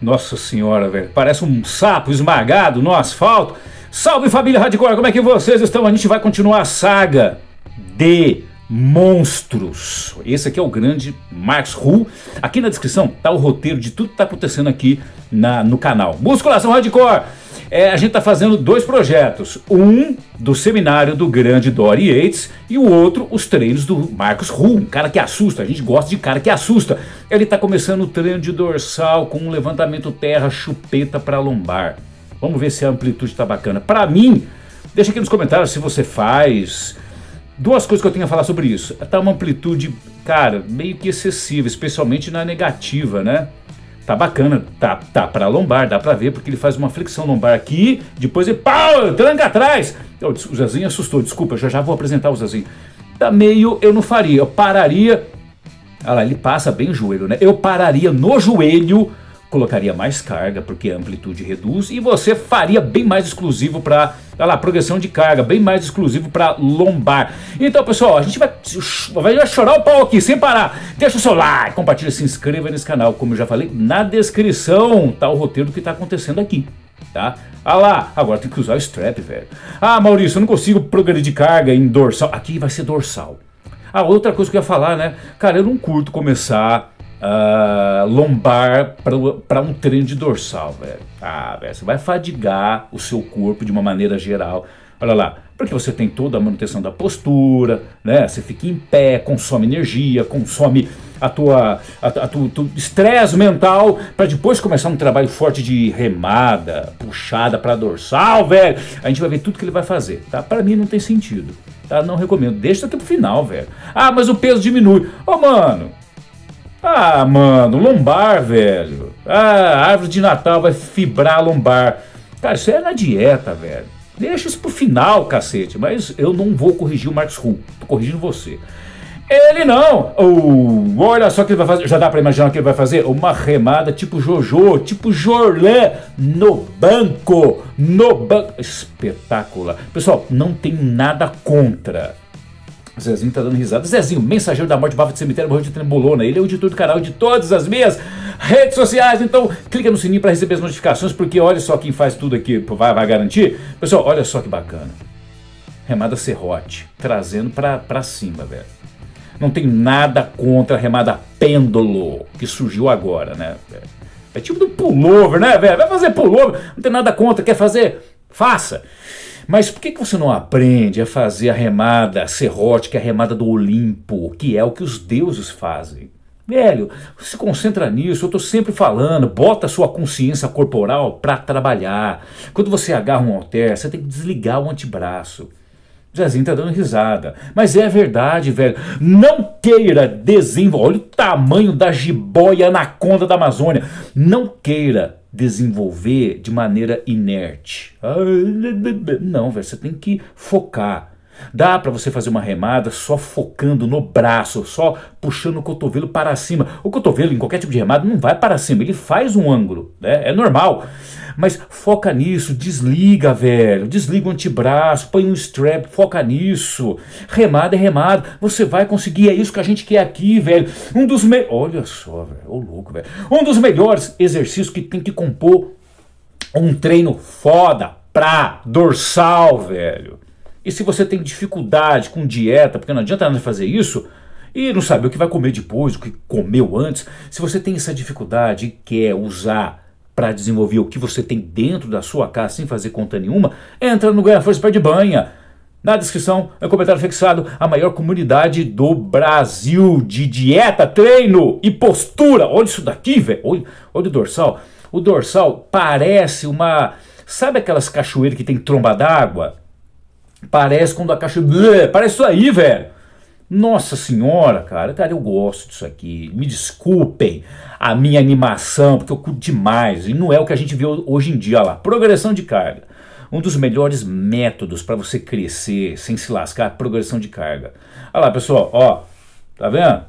Nossa senhora, velho. Parece um sapo esmagado no asfalto. Salve família Hardcore, como é que vocês estão? A gente vai continuar a saga de monstros. Esse aqui é o grande Max Ru. Aqui na descrição tá o roteiro de tudo que tá acontecendo aqui na, no canal. Musculação Hardcore! é, a gente está fazendo dois projetos. Um do seminário do grande Dory Yates e o outro, os treinos do Marcos Ru, um cara que assusta. A gente gosta de cara que assusta. Ele está começando o treino de dorsal com um levantamento terra, chupeta para lombar. Vamos ver se a amplitude está bacana. Para mim, deixa aqui nos comentários se você faz. Duas coisas que eu tenho a falar sobre isso. Tá uma amplitude, cara, meio que excessiva, especialmente na negativa, né? tá bacana, tá, tá pra lombar, dá pra ver, porque ele faz uma flexão lombar aqui, depois ele, pau, tranca atrás. O Zazinho assustou, desculpa, já já vou apresentar o Zazinho. Tá meio, eu não faria, eu pararia. Olha ah lá, ele passa bem o joelho, né? Eu pararia no joelho, colocaria mais carga, porque a amplitude reduz, e você faria bem mais exclusivo para Olha lá, progressão de carga, bem mais exclusivo para lombar. Então, pessoal, a gente vai, vai chorar o pau aqui, sem parar. Deixa o seu like, compartilha, se inscreva nesse canal. Como eu já falei, na descrição tá o roteiro do que tá acontecendo aqui tá? Ah lá, agora tem que usar o strap, velho. Ah, Maurício, eu não consigo progredir de carga em dorsal. Aqui vai ser dorsal. Ah, outra coisa que eu ia falar, né? Cara, eu não curto começar uh, lombar para um trem dorsal, velho. Ah, velho, você vai fadigar o seu corpo de uma maneira geral. Olha lá, porque você tem toda a manutenção da postura, né? Você fica em pé, consome energia, consome a tua, a, a tu, estresse mental para depois começar um trabalho forte de remada, puxada para dorsal, velho. A gente vai ver tudo que ele vai fazer, tá? Para mim não tem sentido, tá? Não recomendo. Deixa até o final, velho. Ah, mas o peso diminui. Ô, oh, mano, ah, mano, lombar, velho. Ah, árvore de Natal vai fibrar a lombar. Cara, isso é na dieta, velho. Deixa isso pro final, cacete. Mas eu não vou corrigir o Marcos Hull. Tô corrigindo você. Ele não! Oh, olha só o que ele vai fazer. Já dá para imaginar o que ele vai fazer? Uma remada tipo Jojo, tipo Jorlé no banco. No banco. Espetacular. Pessoal, não tem nada contra o Zezinho tá dando risada. Zezinho, mensageiro da morte, bava de cemitério, morreu de trembolona. Ele é o editor do canal de todas as minhas redes sociais. Então, clica no sininho para receber as notificações, porque olha só quem faz tudo aqui, vai, vai garantir. Pessoal, olha só que bacana. Remada Serrote, trazendo pra, cima, velho. Não tem nada contra a remada pêndulo, que surgiu agora, né? É tipo do pullover, né, velho? Vai fazer pullover, não tem nada contra, quer fazer? Faça! Mas por que, que você não aprende a fazer a remada serrótica, a remada do Olimpo, que é o que os deuses fazem? Velho, se concentra nisso, eu estou sempre falando, bota a sua consciência corporal para trabalhar. Quando você agarra um halter, você tem que desligar o antebraço. Zezinho tá dando risada. Mas é verdade, velho. Não queira desenvolver. Olha o tamanho da jiboia anaconda da Amazônia. Não queira desenvolver de maneira inerte. Ah, não, você tem que focar, Dá para você fazer uma remada só focando no braço, só puxando o cotovelo para cima. O cotovelo em qualquer tipo de remada não vai para cima, ele faz um ângulo, né? É normal. Mas foca nisso, desliga, velho. Desliga o antebraço, põe um strap, foca nisso. Remada é remada, você vai conseguir, é isso que a gente quer aqui, velho. Um dos me... Olha só, velho, ô louco, velho. Um dos melhores exercícios que tem que compor um treino foda pra dorsal, velho. E se você tem dificuldade com dieta, porque não adianta nada fazer isso, e não sabe o que vai comer depois, o que comeu antes, se você tem essa dificuldade e quer usar para desenvolver o que você tem dentro da sua casa sem fazer conta nenhuma, entra no Ganha Força Pé de Banha. Na descrição é um comentário fixado a maior comunidade do Brasil de dieta, treino e postura. Olha isso daqui, velho. Olha, olha o dorsal. O dorsal parece uma. Sabe aquelas cachoeiras que tem tromba d'água? Parece quando a caixa. Parece isso aí, velho. Nossa senhora, cara, cara, eu gosto disso aqui. Me desculpem a minha animação, porque eu curto demais. E não é o que a gente vê hoje em dia Olha lá. Progressão de carga. Um dos melhores métodos para você crescer sem se lascar, é progressão de carga. Olha lá, pessoal, ó. Tá vendo?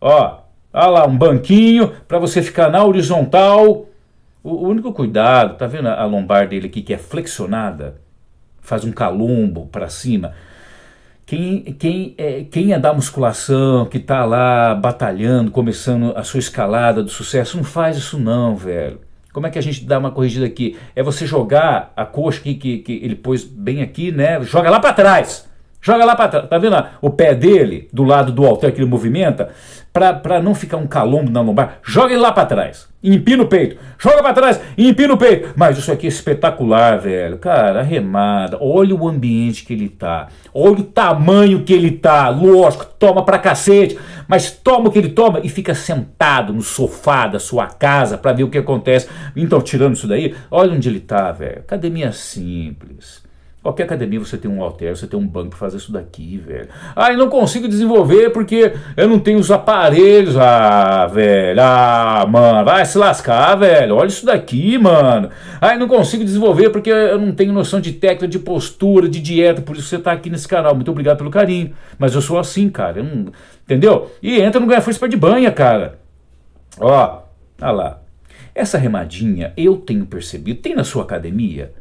Ó. Olha lá, um banquinho para você ficar na horizontal. O único cuidado, tá vendo a lombar dele aqui que é flexionada? faz um calombo para cima. Quem, quem, é, quem é da musculação, que está lá batalhando, começando a sua escalada do sucesso, não faz isso não, velho. Como é que a gente dá uma corrigida aqui? É você jogar a coxa que, que, que ele pôs bem aqui, né? Joga lá para trás. Joga lá para trás. Tá vendo o pé dele, do lado do altar que ele movimenta? Para não ficar um calombo na lombar, joga ele lá para trás. Empina o peito. Joga para trás e empina o peito. Mas isso aqui é espetacular, velho. Cara, remada. Olha o ambiente que ele tá. Olha o tamanho que ele tá. Lógico, toma pra cacete. Mas toma o que ele toma e fica sentado no sofá da sua casa para ver o que acontece. Então, tirando isso daí, olha onde ele tá, velho. Academia simples Qualquer academia você tem um halter, você tem um banco para fazer isso daqui, velho. Ah, eu não consigo desenvolver porque eu não tenho os aparelhos. Ah, velho. Ah, mano, vai se lascar, velho. Olha isso daqui, mano. Ah, eu não consigo desenvolver porque eu não tenho noção de técnica, de postura, de dieta. Por isso você tá aqui nesse canal. Muito obrigado pelo carinho. Mas eu sou assim, cara. Não... Entendeu? E entra no ganha força para de banha, cara. Ó, olha lá. Essa remadinha eu tenho percebido. Tem na sua academia?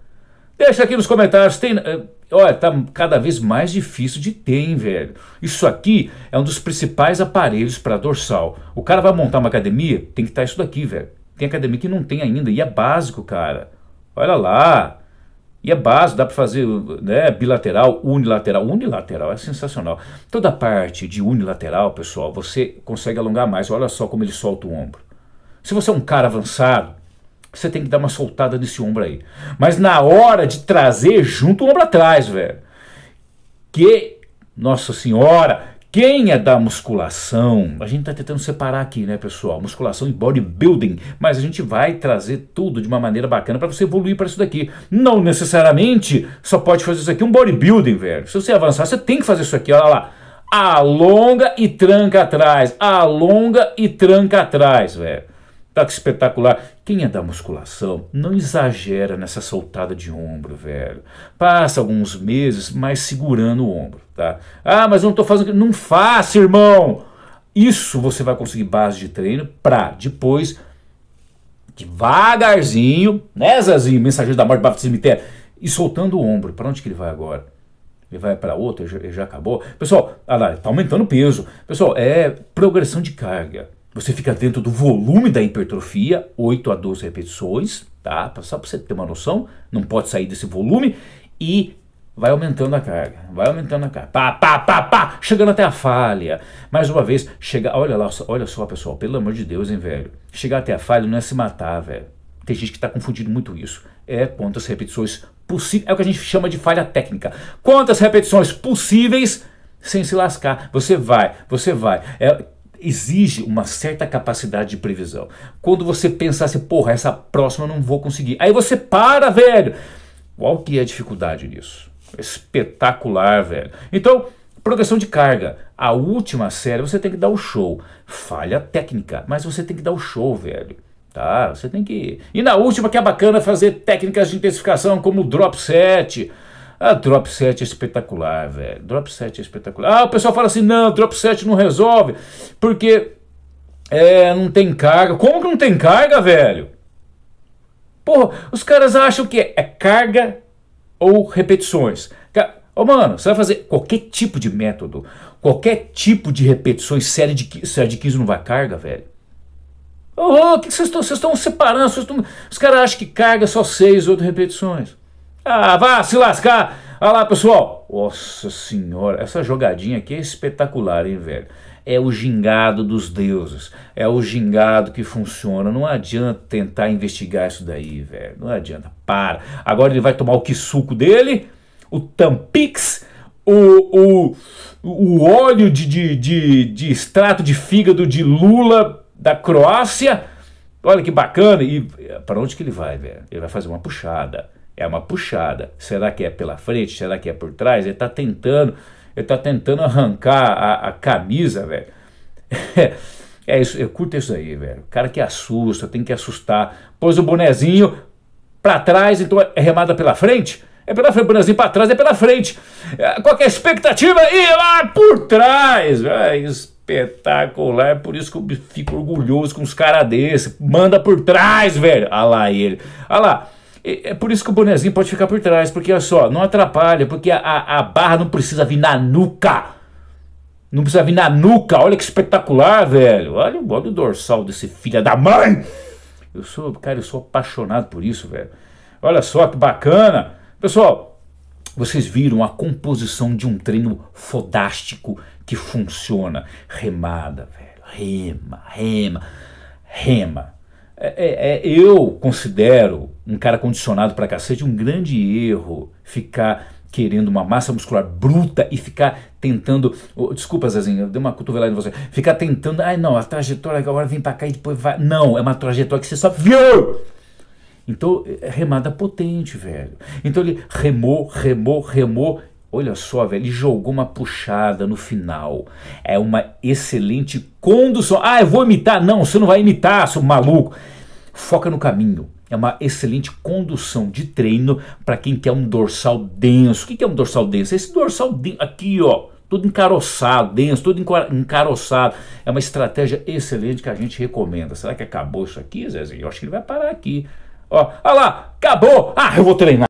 Deixa aqui nos comentários. Tem, eh, olha, tá cada vez mais difícil de ter, hein, velho. Isso aqui é um dos principais aparelhos para dorsal. O cara vai montar uma academia, tem que estar tá isso daqui, velho. Tem academia que não tem ainda e é básico, cara. Olha lá. E é básico, dá para fazer né, bilateral, unilateral. Unilateral é sensacional. Toda parte de unilateral, pessoal, você consegue alongar mais. Olha só como ele solta o ombro. Se você é um cara avançado, você tem que dar uma soltada nesse ombro aí. Mas na hora de trazer, junto o ombro atrás, velho. Que, nossa senhora, quem é da musculação? A gente está tentando separar aqui, né, pessoal? Musculação e bodybuilding. Mas a gente vai trazer tudo de uma maneira bacana para você evoluir para isso daqui. Não necessariamente só pode fazer isso aqui um bodybuilding, velho. Se você avançar, você tem que fazer isso aqui. Olha lá. Alonga e tranca atrás. Alonga e tranca atrás, velho. Tá espetacular. Quem é da musculação não exagera nessa soltada de ombro, velho. Passa alguns meses, mas segurando o ombro, tá? Ah, mas eu não tô fazendo. Não faça, irmão! Isso você vai conseguir base de treino para depois, devagarzinho, né, Zazinho, mensageiro da morte, bafo do cemitério, e soltando o ombro. Para onde que ele vai agora? Ele vai para outra, já, já acabou. Pessoal, ah lá, tá aumentando o peso. Pessoal, é progressão de carga. Você fica dentro do volume da hipertrofia, 8 a 12 repetições, tá? Só para você ter uma noção, não pode sair desse volume e vai aumentando a carga, vai aumentando a carga, pá, pá, pá, pá, chegando até a falha. Mais uma vez, chega, olha lá, olha só, pessoal, pelo amor de Deus, hein, velho. Chegar até a falha não é se matar, velho. Tem gente que está confundindo muito isso. É quantas repetições possíveis, é o que a gente chama de falha técnica. Quantas repetições possíveis sem se lascar. Você vai, você vai. É, exige uma certa capacidade de previsão. Quando você pensar assim, porra, essa próxima eu não vou conseguir. Aí você para, velho. Qual que é a dificuldade nisso? Espetacular, velho. Então, progressão de carga. A última série você tem que dar o show. Falha técnica, mas você tem que dar o show, velho. Tá, você tem que. Ir. E na última que é bacana fazer técnicas de intensificação como drop set, ah, drop set é espetacular, velho. Drop set é espetacular. Ah, o pessoal fala assim: não, drop set não resolve, porque é, não tem carga. Como que não tem carga, velho? Porra, os caras acham que é carga ou repetições. oh, mano, você vai fazer qualquer tipo de método, qualquer tipo de repetições, série de, série de 15 não vai carga, velho. Ô, oh, o que vocês estão separando? Cês tão, os caras acham que carga é só 6, 8 repetições. Ah, vá se lascar! Olha lá, pessoal! Nossa senhora, essa jogadinha aqui é espetacular, hein, velho? É o gingado dos deuses, é o gingado que funciona. Não adianta tentar investigar isso daí, velho. Não adianta, para. Agora ele vai tomar o que suco dele, o Tampix, o, o, o óleo de, de, de, de extrato de fígado de Lula da Croácia. Olha que bacana! E eh, para onde que ele vai, velho? Ele vai fazer uma puxada. É uma puxada. Será que é pela frente? Será que é por trás? Ele está tentando, ele tá tentando arrancar a, a camisa, velho. É, isso, eu curto isso aí, velho. Cara que assusta, tem que assustar. Pôs o bonezinho para trás, então é remada pela frente. É pela frente, o bonezinho para trás é pela frente. É, qualquer é expectativa e lá por trás. velho, é Espetacular, É por isso que eu fico orgulhoso com os caras desse. Manda por trás, velho. Olha lá ele. Olha lá. É por isso que o bonezinho pode ficar por trás, porque olha só, não atrapalha, porque a, a, barra não precisa vir na nuca. Não precisa vir na nuca. Olha que espetacular, velho. Olha, olha o dorsal desse filho da mãe. Eu sou, cara, eu sou apaixonado por isso, velho. Olha só que bacana. Pessoal, vocês viram a composição de um treino fodástico que funciona. Remada, velho. Rema, rema, rema. É, é, é, eu considero um cara condicionado para cacete um grande erro ficar querendo uma massa muscular bruta e ficar tentando. Oh, desculpa, Zezinho, eu dei uma cotovelada em você. Ficar tentando. Ai, ah, não, a trajetória agora vem para cá e depois vai. Não, é uma trajetória que você só. viu Então, é, é remada potente, velho. Então ele remou, remou, remou. Olha só, velho, ele jogou uma puxada no final. É uma excelente condução. Ah, eu vou imitar. Não, você não vai imitar, seu maluco. Foca no caminho. É uma excelente condução de treino para quem quer um dorsal denso. O que é um dorsal denso? Esse dorsal aqui, ó, todo encaroçado, denso, todo encaroçado. É uma estratégia excelente que a gente recomenda. Será que acabou isso aqui, Zezinho? Eu acho que ele vai parar aqui. Ó, olha lá, acabou! Ah, eu vou treinar!